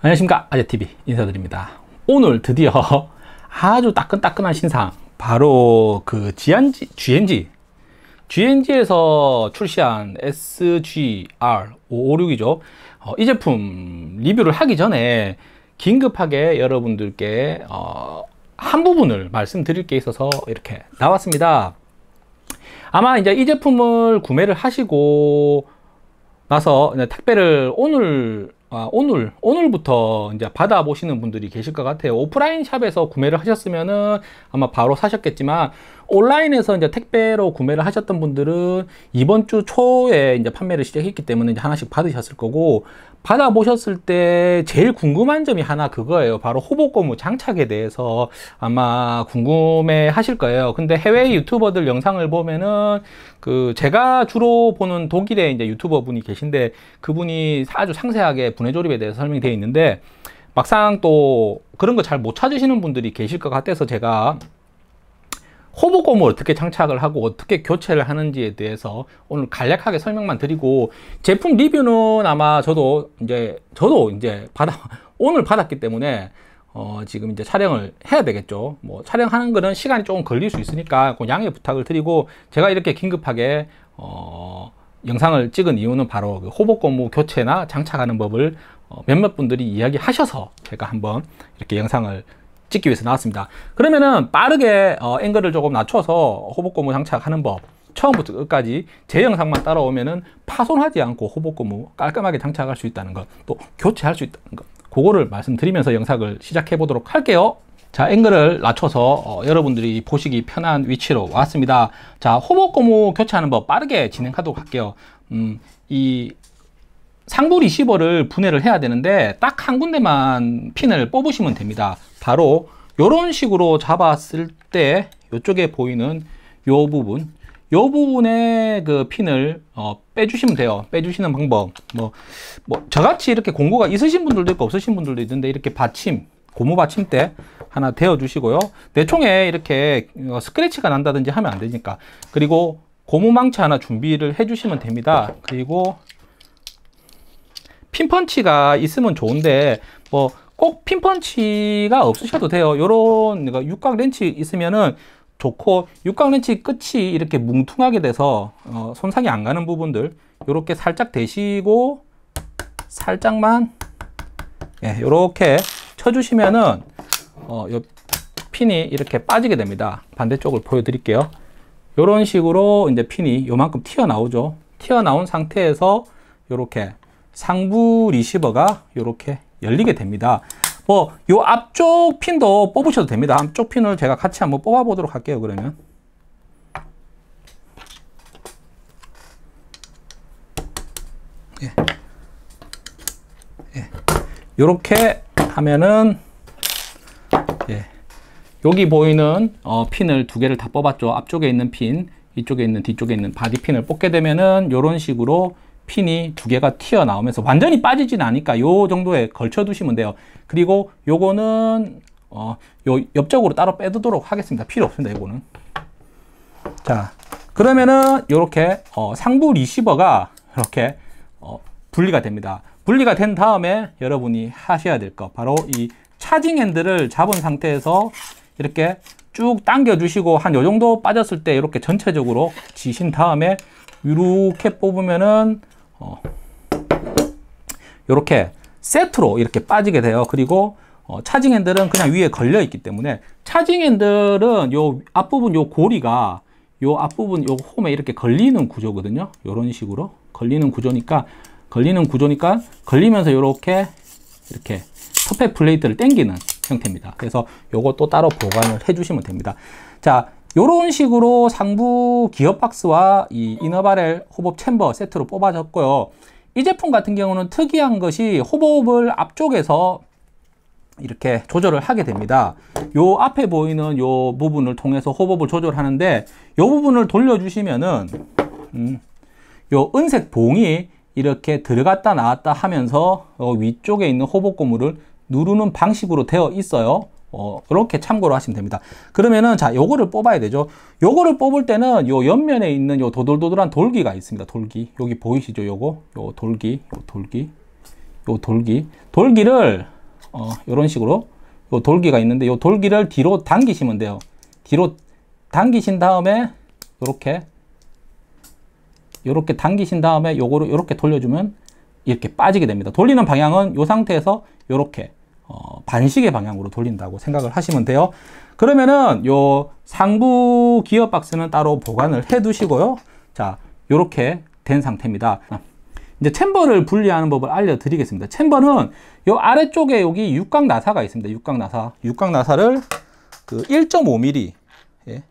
안녕하십니까 아재TV 인사드립니다 오늘 드디어 아주 따끈따끈한 신상 바로 그 GNG, GNG GNG에서 출시한 SGR556이죠 어, 이 제품 리뷰를 하기 전에 긴급하게 여러분들께 어, 한 부분을 말씀드릴 게 있어서 이렇게 나왔습니다 아마 이제 이 제품을 구매를 하시고 나서 택배를 오늘 아, 오늘 오늘부터 이제 받아보시는 분들이 계실 것 같아요. 오프라인 샵에서 구매를 하셨으면은 아마 바로 사셨겠지만 온라인에서 이제 택배로 구매를 하셨던 분들은 이번 주 초에 이제 판매를 시작했기 때문에 이제 하나씩 받으셨을 거고 받아보셨을 때 제일 궁금한 점이 하나 그거예요. 바로 호복고무 장착에 대해서 아마 궁금해 하실 거예요. 근데 해외 유튜버들 영상을 보면은 그 제가 주로 보는 독일의 이제 유튜버 분이 계신데 그분이 아주 상세하게 분해 조립에 대해서 설명이 되어 있는데 막상 또 그런 거 잘 못 찾으시는 분들이 계실 것 같아서 제가 호보검을 어떻게 장착을 하고 어떻게 교체를 하는지에 대해서 오늘 간략하게 설명만 드리고 제품 리뷰는 아마 저도 이제 저도 이제 받아 오늘 받았기 때문에 어 지금 이제 촬영을 해야 되겠죠 뭐 촬영하는 거는 시간이 조금 걸릴 수 있으니까 그 양해 부탁을 드리고 제가 이렇게 긴급하게 어 영상을 찍은 이유는 바로 그 호복고무 뭐 교체나 장착하는 법을 어 몇몇 분들이 이야기하셔서 제가 한번 이렇게 영상을 찍기 위해서 나왔습니다 그러면은 빠르게 어, 앵글을 조금 낮춰서 호복고무 장착하는 법 처음부터 끝까지 제 영상만 따라오면은 파손하지 않고 호복고무 깔끔하게 장착할 수 있다는 것 또 교체할 수 있다는 것 그거를 말씀드리면서 영상을 시작해 보도록 할게요 자 앵글을 낮춰서 어, 여러분들이 보시기 편한 위치로 왔습니다 자 호복고무 교체하는 법 빠르게 진행하도록 할게요 음, 이 상부 리시버를 분해를 해야 되는데 딱 한 군데만 핀을 뽑으시면 됩니다 바로 이런 식으로 잡았을 때 이쪽에 보이는 이 부분 이 부분에 그 핀을 어, 빼주시면 돼요 빼주시는 방법 뭐, 뭐 저같이 이렇게 공구가 있으신 분들도 있고 없으신 분들도 있는데 이렇게 받침 고무 받침대 하나 대어 주시고요 대 총에 이렇게 어, 스크래치가 난다든지 하면 안 되니까 그리고 고무망치 하나 준비를 해 주시면 됩니다 그리고 핀펀치가 있으면 좋은데 뭐꼭 핀펀치가 없으셔도 돼요. 요런 그러니까 육각 렌치 있으면은 좋고 육각 렌치 끝이 이렇게 뭉퉁하게 돼서 어, 손상이 안 가는 부분들 요렇게 살짝 대시고 살짝만 예, 요렇게 쳐주시면은 어, 요 핀이 이렇게 빠지게 됩니다. 반대쪽을 보여드릴게요. 요런 식으로 이제 핀이 요만큼 튀어나오죠. 튀어나온 상태에서 요렇게 상부 리시버가 요렇게 열리게 됩니다. 뭐 요 앞쪽 핀도 뽑으셔도 됩니다. 앞쪽 핀을 제가 같이 한번 뽑아 보도록 할게요. 그러면 예. 예. 요렇게 하면은 예. 여기 보이는 어, 핀을 두 개를 다 뽑았죠. 앞쪽에 있는 핀, 이쪽에 있는 뒤쪽에 있는 바디 핀을 뽑게 되면은 요런 식으로 핀이 두 개가 튀어나오면서 완전히 빠지진 않으니까 요 정도에 걸쳐 두시면 돼요. 그리고 요거는 어, 요 옆쪽으로 따로 빼두도록 하겠습니다. 필요 없습니다. 요거는. 자, 그러면은 요렇게 어, 상부 리시버가 이렇게 어, 분리가 됩니다. 분리가 된 다음에 여러분이 하셔야 될거 바로 이 차징 핸들을 잡은 상태에서 이렇게 쭉 당겨 주시고 한 요 정도 빠졌을 때 이렇게 전체적으로 지신 다음에 이렇게 뽑으면은 어, 이렇게 세트로 이렇게 빠지게 돼요. 그리고 어, 차징 핸들은 그냥 위에 걸려 있기 때문에 차징 핸들은 요 앞부분 요 고리가 요 앞부분 요 홈에 이렇게 걸리는 구조거든요. 요런 식으로 걸리는 구조니까 걸리는 구조니까 걸리면서 이렇게 이렇게 터페 플레이트를 당기는 형태입니다. 그래서 요것도 따로 보관을 해 주시면 됩니다. 자, 이런 식으로 상부 기어박스와 이 이너바렐 호법 챔버 세트로 뽑아졌고요. 이 제품 같은 경우는 특이한 것이 호법을 앞쪽에서 이렇게 조절을 하게 됩니다. 요 앞에 보이는 요 부분을 통해서 호법을 조절하는데 요 부분을 돌려주시면은 음, 요 은색 봉이 이렇게 들어갔다 나왔다 하면서 어, 위쪽에 있는 호법 고무를 누르는 방식으로 되어 있어요. 어, 이렇게 참고로 하시면 됩니다. 그러면은 자, 요거를 뽑아야 되죠. 요거를 뽑을 때는 요 옆면에 있는 요 도돌도돌한 돌기가 있습니다. 돌기. 여기 보이시죠? 요거. 요 돌기. 요 돌기. 요 돌기. 돌기를 어, 요런 식으로 요 돌기가 있는데 요 돌기를 뒤로 당기시면 돼요. 뒤로 당기신 다음에 요렇게 요렇게 당기신 다음에 요거를 요렇게 돌려주면 이렇게 빠지게 됩니다. 돌리는 방향은 요 상태에서 요렇게 어, 반시계 방향으로 돌린다고 생각을 하시면 돼요. 그러면은 요 상부 기어 박스는 따로 보관을 해 두시고요. 자, 요렇게 된 상태입니다. 이제 챔버를 분리하는 법을 알려드리겠습니다. 챔버는 요 아래쪽에 여기 육각 나사가 있습니다. 육각 나사. 육각 나사를 그 1.5mm 예.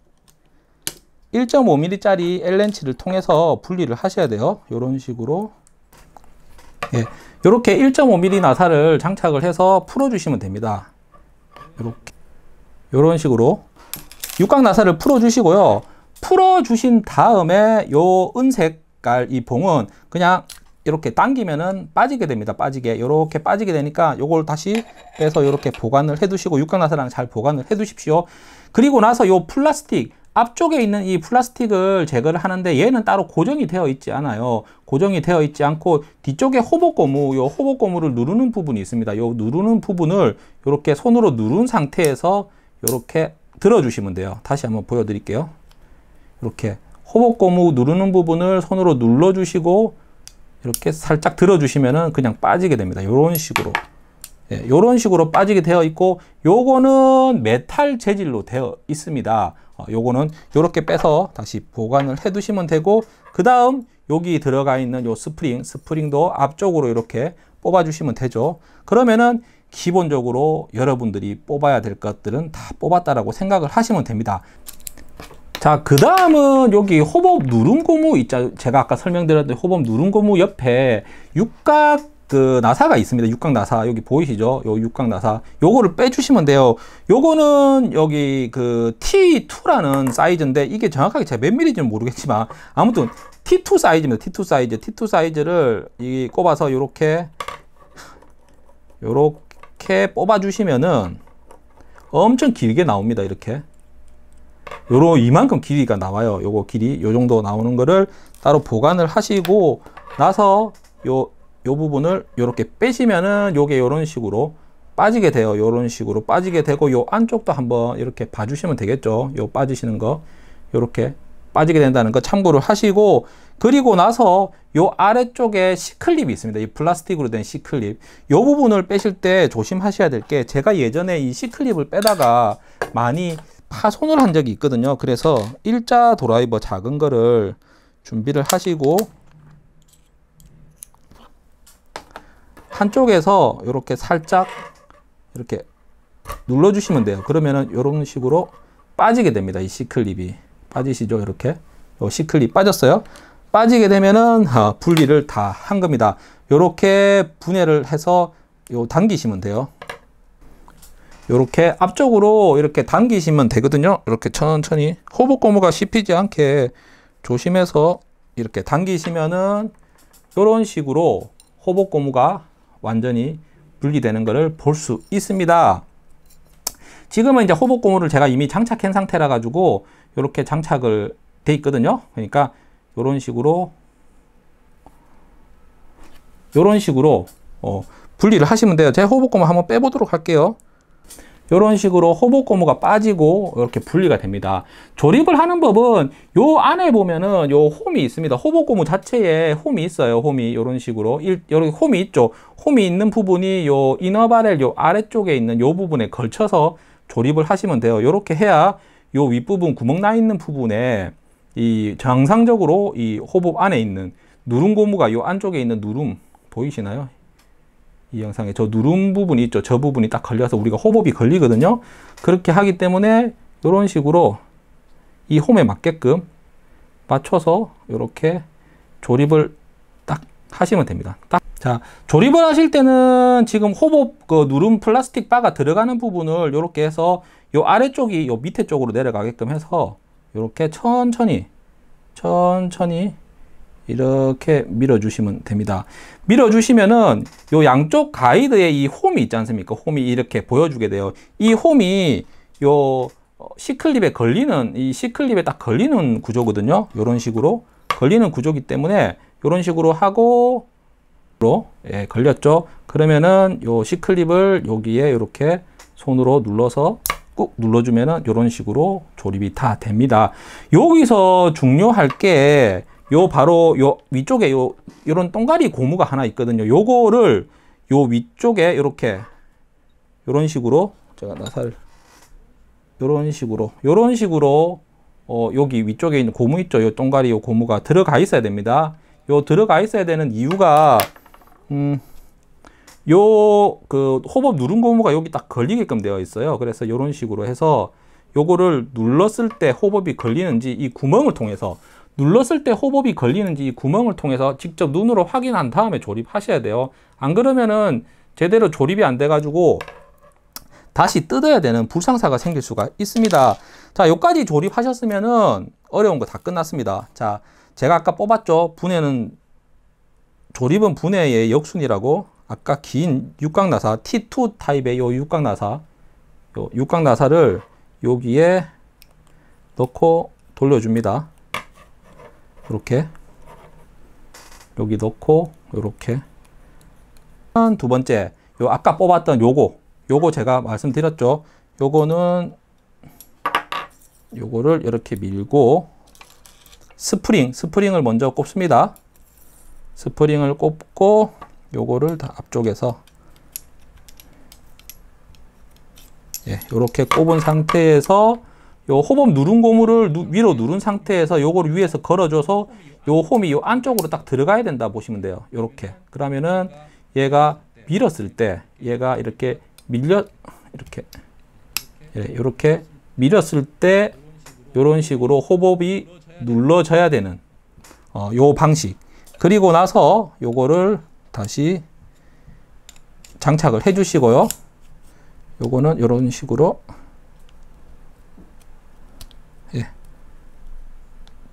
1.5mm 짜리 엘렌치를 통해서 분리를 하셔야 돼요. 요런 식으로 예. 이렇게 1.5mm 나사를 장착을 해서 풀어주시면 됩니다. 이렇게 이런 식으로 육각 나사를 풀어주시고요. 풀어주신 다음에 요 은색깔 이 봉은 그냥 이렇게 당기면은 빠지게 됩니다. 빠지게 이렇게 빠지게 되니까 요걸 다시 빼서 이렇게 보관을 해두시고 육각 나사랑 잘 보관을 해두십시오. 그리고 나서 요 플라스틱 앞쪽에 있는 이 플라스틱을 제거를 하는데 얘는 따로 고정이 되어 있지 않아요. 고정이 되어 있지 않고 뒤쪽에 호복 고무, 요 호복 고무를 누르는 부분이 있습니다. 요 누르는 부분을 이렇게 손으로 누른 상태에서 이렇게 들어주시면 돼요. 다시 한번 보여드릴게요. 이렇게 호복 고무 누르는 부분을 손으로 눌러주시고 이렇게 살짝 들어주시면은 그냥 빠지게 됩니다. 이런 식으로. 이런 예, 식으로 빠지게 되어 있고 요거는 메탈 재질로 되어 있습니다 어, 요거는 이렇게 빼서 다시 보관을 해 두시면 되고 그 다음 여기 들어가 있는 요 스프링 스프링도 앞쪽으로 이렇게 뽑아 주시면 되죠 그러면은 기본적으로 여러분들이 뽑아야 될 것들은 다 뽑았다라고 생각을 하시면 됩니다 자, 그 다음은 여기 호법 누른 고무 있죠. 제가 아까 설명드렸던 호법 누른 고무 옆에 육각 그 나사가 있습니다. 육각 나사 여기 보이시죠? 요 육각 나사 요거를 빼주시면 돼요. 요거는 여기 그 T2라는 사이즈인데 이게 정확하게 제가 몇미리인지는 모르겠지만 아무튼 T2 사이즈입니다. T2 사이즈 T2 사이즈를 이 꼽아서 요렇게 요렇게 뽑아주시면은 엄청 길게 나옵니다. 이렇게 요로 이만큼 길이가 나와요. 요거 길이 요 정도 나오는 거를 따로 보관을 하시고 나서 요요 부분을 이렇게 빼시면은 요게 이런 식으로 빠지게 돼요. 이런 식으로 빠지게 되고 요 안쪽도 한번 이렇게 봐주시면 되겠죠. 요 빠지시는 거 이렇게 빠지게 된다는 거 참고를 하시고 그리고 나서 요 아래쪽에 C클립이 있습니다. 이 플라스틱으로 된 C클립 요 부분을 빼실 때 조심하셔야 될 게 제가 예전에 이 C클립을 빼다가 많이 파손을 한 적이 있거든요. 그래서 일자 드라이버 작은 거를 준비를 하시고 한쪽에서 이렇게 살짝 이렇게 눌러주시면 돼요. 그러면은 이런 식으로 빠지게 됩니다. 이 C클립이. 빠지시죠? 이렇게. 요 C클립 빠졌어요. 빠지게 되면은 아, 분리를 다 한 겁니다. 이렇게 분해를 해서 요 당기시면 돼요. 이렇게 앞쪽으로 이렇게 당기시면 되거든요. 이렇게 천천히 호복 고무가 씹히지 않게 조심해서 이렇게 당기시면은 이런 식으로 호복 고무가 완전히 분리되는 것을 볼 수 있습니다. 지금은 이제 호복 고무를 제가 이미 장착한 상태라 가지고 이렇게 장착을 돼 있거든요. 그러니까 이런 식으로 이런 식으로 어, 분리를 하시면 돼요. 제 호복 고무 한번 빼보도록 할게요. 이런 식으로 호복 고무가 빠지고 이렇게 분리가 됩니다. 조립을 하는 법은 요 안에 보면은 요 홈이 있습니다. 호복 고무 자체에 홈이 있어요. 홈이 이런 식으로 일, 여기 홈이 있죠. 홈이 있는 부분이 요 이너바렐 요 아래쪽에 있는 요 부분에 걸쳐서 조립을 하시면 돼요. 이렇게 해야 요 윗부분 구멍 나 있는 부분에 이 정상적으로 이 호복 안에 있는 누름 고무가 요 안쪽에 있는 누름 보이시나요? 이 영상에 저누른 부분이 있죠. 저 부분이 딱 걸려서 우리가 호흡이 걸리거든요. 그렇게 하기 때문에 이런 식으로 이 홈에 맞게끔 맞춰서 이렇게 조립을 딱 하시면 됩니다. 딱. 자, 조립을 하실 때는 지금 호흡그 누름 플라스틱 바가 들어가는 부분을 이렇게 해서 요 아래쪽이 요 밑에 쪽으로 내려가게끔 해서 이렇게 천천히 천천히 이렇게 밀어주시면 됩니다. 밀어주시면은 요 양쪽 가이드에 이 홈이 있지 않습니까? 홈이 이렇게 보여주게 돼요. 이 홈이 요 C클립에 어, 걸리는 이 C클립에 딱 걸리는 구조거든요. 요런 식으로 걸리는 구조기 때문에 요런 식으로 하고 로 예, 걸렸죠. 그러면은 요 C클립을 여기에 이렇게 손으로 눌러서 꾹 눌러주면은 요런 식으로 조립이 다 됩니다. 여기서 중요할 게요 바로 요 위쪽에 요 요런 똥가리 고무가 하나 있거든요. 요거를 요 위쪽에 이렇게 요런 식으로 제가 나사를 요런 식으로 요런 식으로 어 여기 위쪽에 있는 고무 있죠. 요 똥가리 요 고무가 들어가 있어야 됩니다. 요 들어가 있어야 되는 이유가 음요 그 호법 누른 고무가 여기 딱 걸리게끔 되어 있어요. 그래서 요런 식으로 해서 요거를 눌렀을 때 호법이 걸리는지 이 구멍을 통해서 눌렀을 때 호법이 걸리는지 구멍을 통해서 직접 눈으로 확인한 다음에 조립하셔야 돼요. 안 그러면은 제대로 조립이 안 돼가지고 다시 뜯어야 되는 불상사가 생길 수가 있습니다. 자, 여기까지 조립하셨으면은 어려운 거 다 끝났습니다. 자, 제가 아까 뽑았죠. 분해는 조립은 분해의 역순이라고 아까 긴 육각나사 T2 타입의 요 육각나사 요 육각나사를 여기에 넣고 돌려줍니다. 이렇게 여기 넣고 이렇게 두 번째 요 아까 뽑았던 요거 요거 제가 말씀드렸죠 요거는 요거를 이렇게 밀고 스프링 스프링을 먼저 꼽습니다 스프링을 꼽고 요거를 다 앞쪽에서 예, 이렇게 꼽은 상태에서 요 호범 누른 고무를 누, 위로 누른 상태에서 요거를 위에서 걸어줘서 요 홈이 요 안쪽으로 딱 들어가야 된다 보시면 돼요. 요렇게. 그러면은 얘가 밀었을 때 얘가 이렇게 밀려 이렇게 예, 렇게 밀었을 때 요런 식으로 호법이 눌러져야 되는 어, 요 방식. 그리고 나서 요거를 다시 장착을 해 주시고요. 요거는 요런 식으로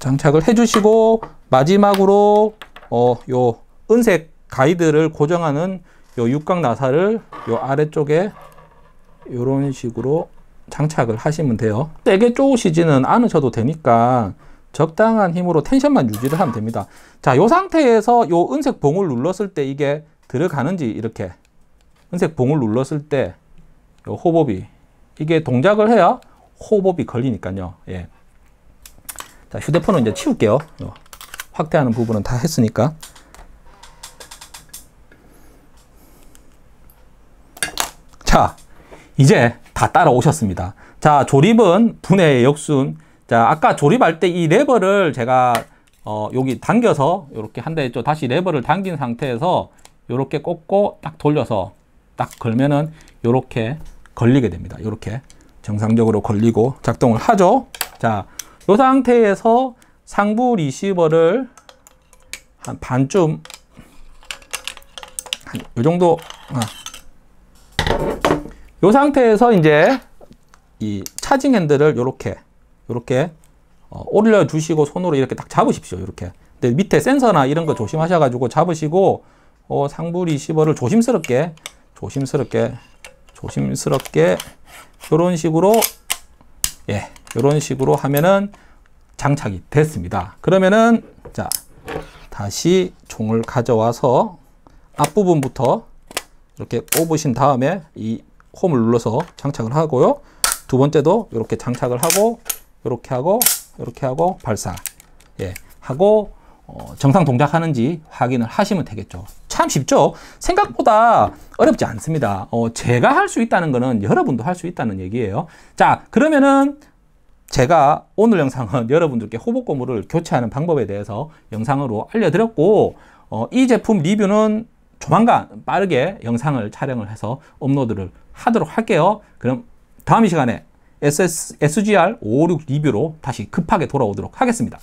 장착을 해주시고 마지막으로 어, 요 은색 가이드를 고정하는 요 육각 나사를 요 아래쪽에 이런 식으로 장착을 하시면 돼요 세게 쪼으시지는 않으셔도 되니까 적당한 힘으로 텐션만 유지를 하면 됩니다 자요 상태에서 요 은색 봉을 눌렀을 때 이게 들어가는지 이렇게 은색 봉을 눌렀을 때 요 호법이 이게 동작을 해야 호법이 걸리니까요 예. 자, 휴대폰은 이제 치울게요. 확대하는 부분은 다 했으니까. 자, 이제 다 따라오셨습니다. 자, 조립은 분해 역순. 자, 아까 조립할 때 이 레버를 제가 어, 여기 당겨서 이렇게 한대 했죠. 다시 레버를 당긴 상태에서 이렇게 꽂고 딱 돌려서 딱 걸면은 이렇게 걸리게 됩니다. 이렇게 정상적으로 걸리고 작동을 하죠. 자, 이 상태에서 상부 리시버를 한 반쯤 이 정도 이 어. 상태에서 이제 이 차징 핸들을 이렇게 이렇게 어, 올려 주시고 손으로 이렇게 딱 잡으십시오 이렇게 근데 밑에 센서나 이런 거 조심하셔 가지고 잡으시고 어, 상부 리시버를 조심스럽게 조심스럽게 조심스럽게 이런 식으로 예 이런 식으로 하면은 장착이 됐습니다. 그러면은 자 다시 종을 가져와서 앞부분부터 이렇게 꼽으신 다음에 이 홈을 눌러서 장착을 하고요. 두 번째도 이렇게 장착을 하고 이렇게 하고 이렇게 하고 발사 예 하고 어, 정상 동작하는지 확인을 하시면 되겠죠. 참 쉽죠? 생각보다 어렵지 않습니다. 어, 제가 할 수 있다는 것은 여러분도 할 수 있다는 얘기예요. 자, 그러면은 제가 오늘 영상은 여러분들께 호복고무를 교체하는 방법에 대해서 영상으로 알려드렸고 어, 이 제품 리뷰는 조만간 빠르게 영상을 촬영을 해서 업로드를 하도록 할게요. 그럼 다음 시간에 SS, SGR 556 리뷰로 다시 급하게 돌아오도록 하겠습니다.